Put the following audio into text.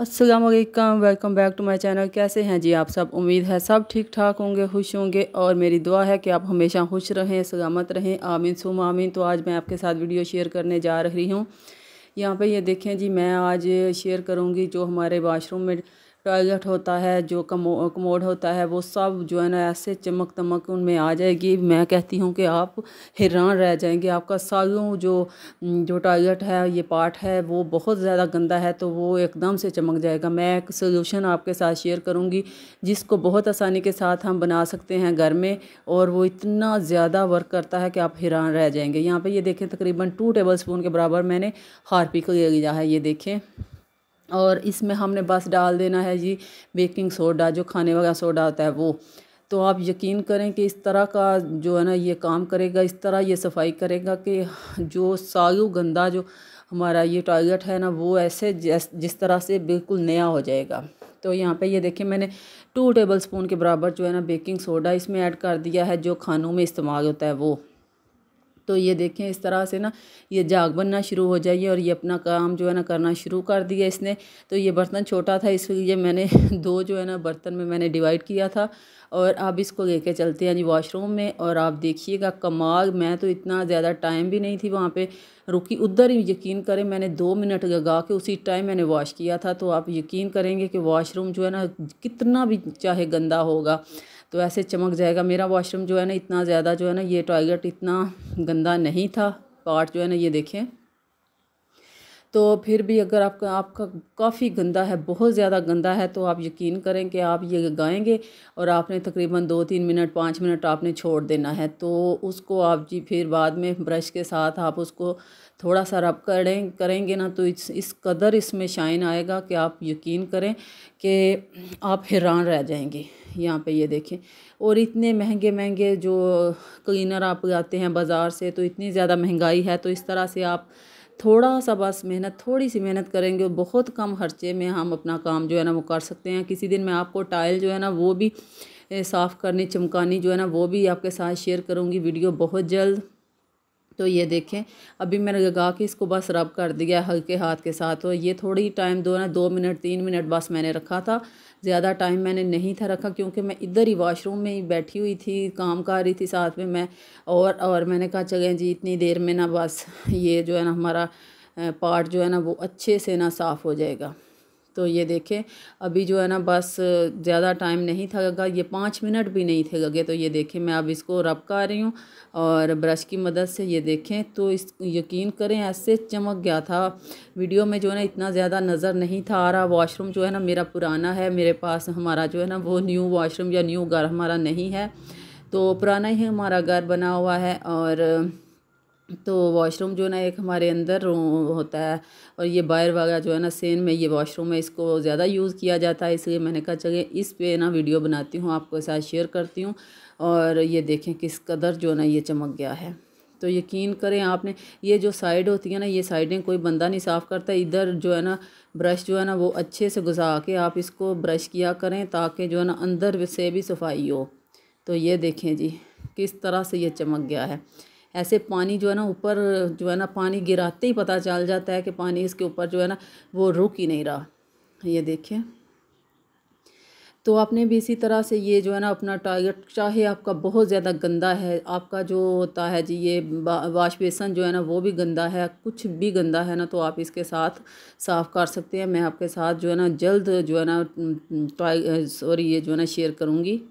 Aslam welcome back to my channel कैसे हैं जी आप सब उम्मीद है सब ठीक ठाक होंगे खुश होंगे और मेरी दुआ है कि आप हमेशा खुश रहें सलामत रहें आमीन सुम आमीन तो आज मैं आपके साथ वीडियो शेयर करने जा रही हूँ यहाँ पे ये देखें जी मैं आज शेयर करूँगी जो हमारे वाशरूम में टॉयलेट होता है जो कमो कमोड होता है वो सब जो है ना ऐसे चमक तमक उनमें आ जाएगी मैं कहती हूँ कि आप हैरान रह जाएंगे आपका सालों जो जो टॉयलेट है ये पार्ट है वो बहुत ज़्यादा गंदा है तो वो एकदम से चमक जाएगा मैं एक सोल्यूशन आपके साथ शेयर करूँगी जिसको बहुत आसानी के साथ हम बना सकते हैं घर में और वो इतना ज़्यादा वर्क करता है कि आप हैरान रह जाएंगे यहाँ पर ये देखें तकरीबन टू टेबल स्पून के बराबर मैंने को ले लिया है ये देखें और इसमें हमने बस डाल देना है जी बेकिंग सोडा जो खाने वाला सोडा होता है वो तो आप यकीन करें कि इस तरह का जो है ना ये काम करेगा इस तरह ये सफाई करेगा कि जो सालू गंदा जो हमारा ये टॉयलेट है ना वो ऐसे जिस तरह से बिल्कुल नया हो जाएगा तो यहाँ पे ये देखिए मैंने टू टेबल स्पून के बराबर जो है ना बेकिंग सोडा इसमें ऐड कर दिया है जो खानों में इस्तेमाल होता है वो तो ये देखें इस तरह से ना ये जाग बनना शुरू हो जाइए और ये अपना काम जो है ना करना शुरू कर दिया इसने तो ये बर्तन छोटा था इसलिए मैंने दो जो है ना बर्तन में मैंने डिवाइड किया था और अब इसको लेके चलते हैं जी वॉशरूम में और आप देखिएगा कमाल मैं तो इतना ज़्यादा टाइम भी नहीं थी वहाँ पे रुकी उधर ही यकीन करें मैंने दो मिनट लगा के उसी टाइम मैंने वॉश किया था तो आप यकीन करेंगे कि वॉशरूम जो है ना कितना भी चाहे गंदा होगा तो ऐसे चमक जाएगा मेरा वॉशरूम जो है ना इतना ज़्यादा जो है ना ये टॉयलेट इतना गंदा नहीं था पार्ट जो है ना ये देखें तो फिर भी अगर आपका आपका काफ़ी गंदा है बहुत ज़्यादा गंदा है तो आप यकीन करें कि आप ये गाएंगे और आपने तकरीबन दो तीन मिनट पाँच मिनट आपने छोड़ देना है तो उसको आप जी फिर बाद में ब्रश के साथ आप उसको थोड़ा सा रब करें करेंगे ना तो इस इस कदर इसमें शाइन आएगा कि आप यकीन करें कि आप हैरान रह जाएंगे यहाँ पे ये देखें और इतने महंगे महंगे जो क्लीनर आप आते हैं बाज़ार से तो इतनी ज़्यादा महंगाई है तो इस तरह से आप थोड़ा सा बस मेहनत थोड़ी सी मेहनत करेंगे बहुत कम खर्चे में हम अपना काम जो है ना वो कर सकते हैं किसी दिन मैं आपको टाइल जो है ना वो भी साफ़ करनी चमकानी जो है ना वो भी आपके साथ शेयर करूँगी वीडियो बहुत जल्द तो ये देखें अभी मैंने लगा के इसको बस रब कर दिया हल्के हाथ के साथ और तो ये थोड़ी टाइम दो ना दो मिनट तीन मिनट बस मैंने रखा था ज़्यादा टाइम मैंने नहीं था रखा क्योंकि मैं इधर ही वॉशरूम में ही बैठी हुई थी काम कर रही थी साथ में मैं और और मैंने कहा चलें जी इतनी देर में ना बस ये जो है ना हमारा पार्ट जो है ना वो अच्छे से ना साफ़ हो जाएगा तो ये देखें अभी जो है ना बस ज़्यादा टाइम नहीं था गगा ये पाँच मिनट भी नहीं थे लगे तो ये देखें मैं अब इसको रब का रही हूँ और ब्रश की मदद से ये देखें तो इस यकीन करें ऐसे चमक गया था वीडियो में जो है ना इतना ज़्यादा नज़र नहीं था आ रहा वॉशरूम जो है ना मेरा पुराना है मेरे पास हमारा जो है ना वो न्यू वॉशरूम या न्यू घर हमारा नहीं है तो पुराना ही हमारा घर बना हुआ है और तो वॉशरूम जो है ना एक हमारे अंदर होता है और ये बायर वगैरह जो है ना सेन में ये वॉशरूम है इसको ज़्यादा यूज़ किया जाता है इसलिए मैंने कहा चलिए इस पे ना वीडियो बनाती हूँ आपको साथ शेयर करती हूँ और ये देखें किस कदर जो है ना ये चमक गया है तो यकीन करें आपने ये जो साइड होती है ना ये साइडें कोई बंदा नहीं साफ़ करता इधर जो है ना ब्रश जो है ना वो अच्छे से घुसा के आप इसको ब्रश किया करें ताकि जो है ना अंदर से भी सफाई हो तो ये देखें जी किस तरह से ये चमक गया है ऐसे पानी जो है ना ऊपर जो है ना पानी गिराते ही पता चल जाता है कि पानी इसके ऊपर जो है ना वो रुक ही नहीं रहा ये देखिए तो आपने भी इसी तरह से ये जो है ना अपना टारगेट चाहे आपका बहुत ज़्यादा गंदा है आपका जो होता है जी ये वाश बेसन जो है ना वो भी गंदा है कुछ भी गंदा है ना तो आप इसके साथ साफ़ कर सकते हैं मैं आपके साथ जो है ना जल्द जो है ना सॉरी ये जो है ना शेयर करूँगी